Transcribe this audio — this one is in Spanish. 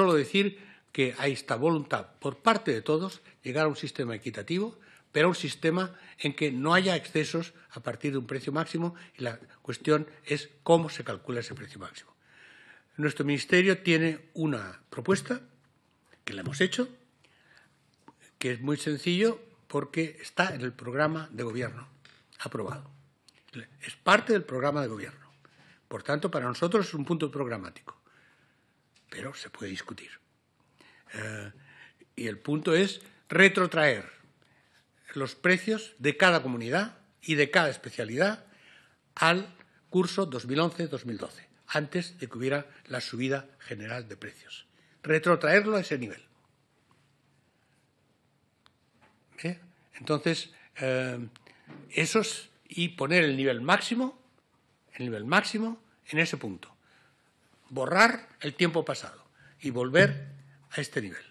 Solo decir que hay esta voluntad por parte de todos llegar a un sistema equitativo, pero un sistema en que no haya excesos a partir de un precio máximo y la cuestión es cómo se calcula ese precio máximo. Nuestro ministerio tiene una propuesta que la hemos hecho, que es muy sencillo porque está en el programa de gobierno aprobado. Es parte del programa de gobierno. Por tanto, para nosotros es un punto programático pero se puede discutir. Eh, y el punto es retrotraer los precios de cada comunidad y de cada especialidad al curso 2011-2012, antes de que hubiera la subida general de precios. Retrotraerlo a ese nivel. ¿Eh? Entonces, eh, eso es y poner el nivel máximo, el nivel máximo en ese punto borrar el tiempo pasado y volver a este nivel.